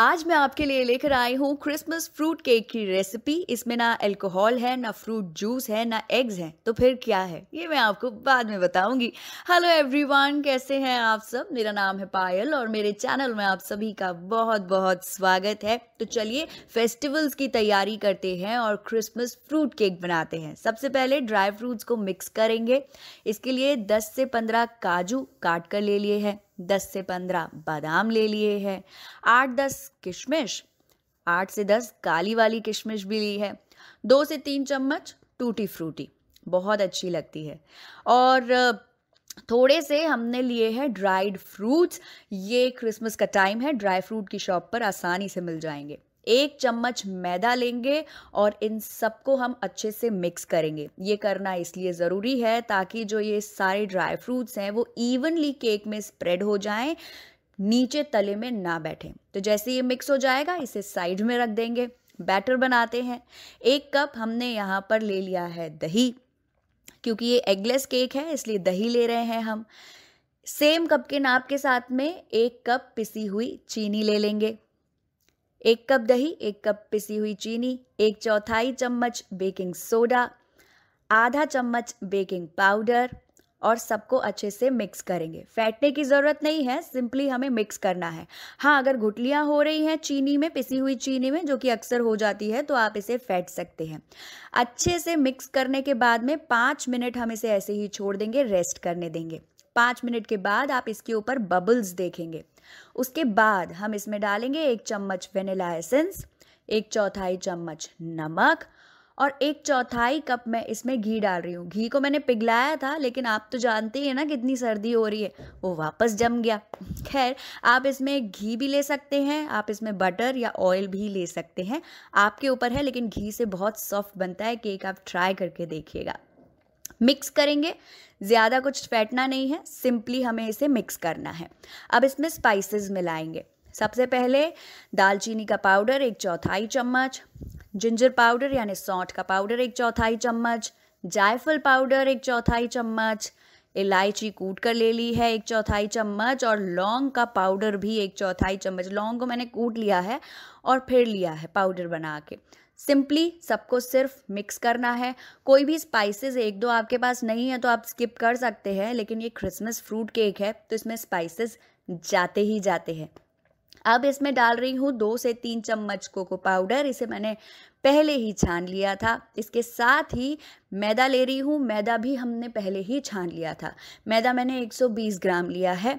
आज मैं आपके लिए लेकर आई हूँ क्रिसमस फ्रूट केक की रेसिपी इसमें ना अल्कोहल है ना फ्रूट जूस है ना एग्स हैं तो फिर क्या है ये मैं आपको बाद में बताऊंगी हेलो एवरीवन कैसे हैं आप सब मेरा नाम है पायल और मेरे चैनल में आप सभी का बहुत बहुत स्वागत है तो चलिए फेस्टिवल्स की तैयारी करते हैं और क्रिसमस फ्रूट केक बनाते हैं सबसे पहले ड्राई फ्रूट्स को मिक्स करेंगे इसके लिए दस से पंद्रह काजू काट कर ले लिए हैं दस से पंद्रह बादाम ले लिए है आठ दस किशमिश आठ से दस काली वाली किशमिश भी ली है दो से तीन चम्मच टूटी फ्रूटी बहुत अच्छी लगती है और थोड़े से हमने लिए हैं ड्राइड फ्रूट्स ये क्रिसमस का टाइम है ड्राई फ्रूट की शॉप पर आसानी से मिल जाएंगे एक चम्मच मैदा लेंगे और इन सबको हम अच्छे से मिक्स करेंगे ये करना इसलिए ज़रूरी है ताकि जो ये सारे ड्राई फ्रूट्स हैं वो इवनली केक में स्प्रेड हो जाएं नीचे तले में ना बैठें तो जैसे ये मिक्स हो जाएगा इसे साइड में रख देंगे बैटर बनाते हैं एक कप हमने यहाँ पर ले लिया है दही क्योंकि ये एगलेस केक है इसलिए दही ले रहे हैं हम सेम कप के नाप के साथ में एक कप पिसी हुई चीनी ले लेंगे एक कप दही एक कप पिसी हुई चीनी एक चौथाई चम्मच बेकिंग सोडा आधा चम्मच बेकिंग पाउडर और सबको अच्छे से मिक्स करेंगे फैटने की ज़रूरत नहीं है सिंपली हमें मिक्स करना है हाँ अगर घुटलियाँ हो रही हैं चीनी में पिसी हुई चीनी में जो कि अक्सर हो जाती है तो आप इसे फैट सकते हैं अच्छे से मिक्स करने के बाद में पाँच मिनट हम इसे ऐसे ही छोड़ देंगे रेस्ट करने देंगे पाँच मिनट के बाद आप इसके ऊपर बबल्स देखेंगे उसके बाद हम इसमें डालेंगे एक चम्मच वेनिला एसेंस एक चौथाई चम्मच नमक और एक चौथाई कप मैं इसमें घी डाल रही हूँ घी को मैंने पिघलाया था लेकिन आप तो जानते ही है ना कितनी सर्दी हो रही है वो वापस जम गया खैर आप इसमें घी भी ले सकते हैं आप इसमें बटर या ऑयल भी ले सकते हैं आपके ऊपर है लेकिन घी से बहुत सॉफ्ट बनता है केक आप ट्राई करके देखिएगा मिक्स करेंगे ज़्यादा कुछ फैटना नहीं है सिंपली हमें इसे मिक्स करना है अब इसमें स्पाइसेस मिलाएंगे सबसे पहले दालचीनी का पाउडर एक चौथाई चम्मच जिंजर पाउडर यानी सौंठ का पाउडर एक चौथाई चम्मच जायफल पाउडर एक चौथाई चम्मच इलायची कूट कर ले ली है एक चौथाई चम्मच और लौंग का पाउडर भी एक चौथाई चम्मच लौंग को मैंने कूट लिया है और फिर लिया है पाउडर बना के सिंपली सबको सिर्फ मिक्स करना है कोई भी स्पाइसेस एक दो आपके पास नहीं है तो आप स्किप कर सकते हैं लेकिन ये क्रिसमस फ्रूट केक है तो इसमें स्पाइसेस जाते ही जाते हैं अब इसमें डाल रही हूँ दो से तीन चम्मच कोको पाउडर इसे मैंने पहले ही छान लिया था इसके साथ ही मैदा ले रही हूँ मैदा भी हमने पहले ही छान लिया था मैदा मैंने 120 ग्राम लिया है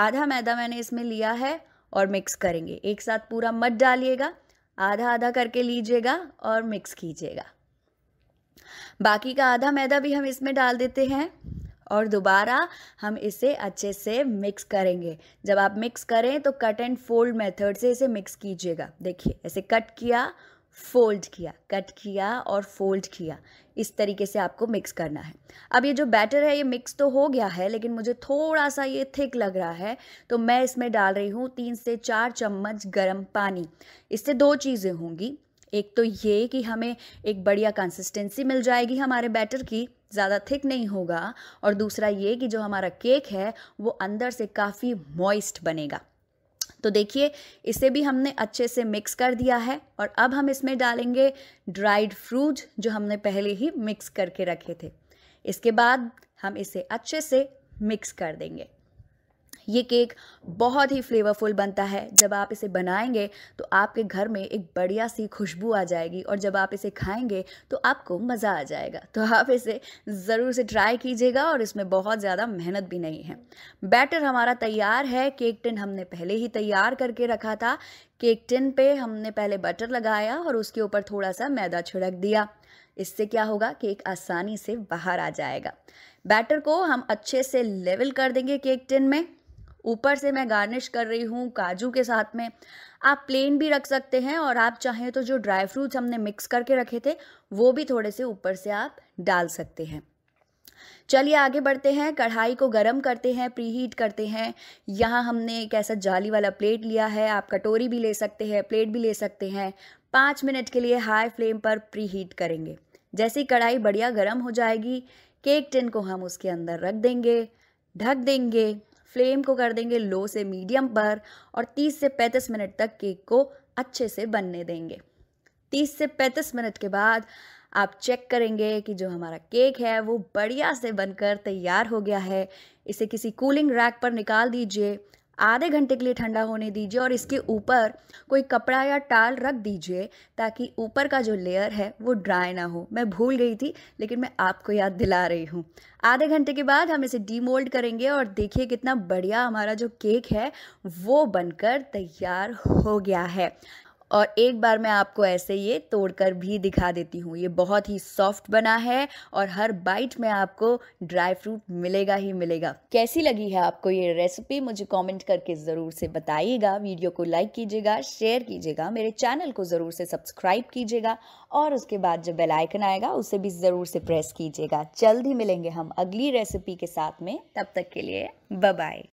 आधा मैदा मैंने इसमें लिया है और मिक्स करेंगे एक साथ पूरा मत डालिएगा आधा आधा करके लीजिएगा और मिक्स कीजिएगा बाकी का आधा मैदा भी हम इसमें डाल देते हैं और दोबारा हम इसे अच्छे से मिक्स करेंगे जब आप मिक्स करें तो कट एंड फोल्ड मेथड से इसे मिक्स कीजिएगा देखिए ऐसे कट किया फोल्ड किया कट किया और फोल्ड किया इस तरीके से आपको मिक्स करना है अब ये जो बैटर है ये मिक्स तो हो गया है लेकिन मुझे थोड़ा सा ये थिक लग रहा है तो मैं इसमें डाल रही हूँ तीन से चार चम्मच गर्म पानी इससे दो चीज़ें होंगी एक तो ये कि हमें एक बढ़िया कंसिस्टेंसी मिल जाएगी हमारे बैटर की ज़्यादा थिक नहीं होगा और दूसरा ये कि जो हमारा केक है वो अंदर से काफ़ी मॉइस्ट बनेगा तो देखिए इसे भी हमने अच्छे से मिक्स कर दिया है और अब हम इसमें डालेंगे ड्राइड फ्रूट जो हमने पहले ही मिक्स करके रखे थे इसके बाद हम इसे अच्छे से मिक्स कर देंगे ये केक बहुत ही फ्लेवरफुल बनता है जब आप इसे बनाएंगे तो आपके घर में एक बढ़िया सी खुशबू आ जाएगी और जब आप इसे खाएंगे तो आपको मज़ा आ जाएगा तो आप इसे ज़रूर से ट्राई कीजिएगा और इसमें बहुत ज़्यादा मेहनत भी नहीं है बैटर हमारा तैयार है केक टिन हमने पहले ही तैयार करके रखा था केक टिन पे हमने पहले बटर लगाया और उसके ऊपर थोड़ा सा मैदा छिड़क दिया इससे क्या होगा केक आसानी से बाहर आ जाएगा बैटर को हम अच्छे से लेवल कर देंगे केक टिन में ऊपर से मैं गार्निश कर रही हूँ काजू के साथ में आप प्लेन भी रख सकते हैं और आप चाहें तो जो ड्राई फ्रूट्स हमने मिक्स करके रखे थे वो भी थोड़े से ऊपर से आप डाल सकते हैं चलिए आगे बढ़ते हैं कढ़ाई को गर्म करते हैं प्री हीट करते हैं यहाँ हमने एक ऐसा जाली वाला प्लेट लिया है आप कटोरी भी ले सकते हैं प्लेट भी ले सकते हैं पाँच मिनट के लिए हाई फ्लेम पर प्री हीट करेंगे जैसे ही कढ़ाई बढ़िया गर्म हो जाएगी केक टिन को हम उसके अंदर रख देंगे ढक देंगे फ्लेम को कर देंगे लो से मीडियम पर और 30 से 35 मिनट तक केक को अच्छे से बनने देंगे 30 से 35 मिनट के बाद आप चेक करेंगे कि जो हमारा केक है वो बढ़िया से बनकर तैयार हो गया है इसे किसी कूलिंग रैक पर निकाल दीजिए आधे घंटे के लिए ठंडा होने दीजिए और इसके ऊपर कोई कपड़ा या टाल रख दीजिए ताकि ऊपर का जो लेयर है वो ड्राई ना हो मैं भूल गई थी लेकिन मैं आपको याद दिला रही हूँ आधे घंटे के बाद हम इसे डीमोल्ड करेंगे और देखिए कितना बढ़िया हमारा जो केक है वो बनकर तैयार हो गया है और एक बार मैं आपको ऐसे ये तोड़कर भी दिखा देती हूँ ये बहुत ही सॉफ्ट बना है और हर बाइट में आपको ड्राई फ्रूट मिलेगा ही मिलेगा कैसी लगी है आपको ये रेसिपी मुझे कमेंट करके ज़रूर से बताइएगा वीडियो को लाइक कीजिएगा शेयर कीजिएगा मेरे चैनल को ज़रूर से सब्सक्राइब कीजिएगा और उसके बाद जो बेलाइकन आएगा उसे भी ज़रूर से प्रेस कीजिएगा जल्द ही मिलेंगे हम अगली रेसिपी के साथ में तब तक के लिए बाय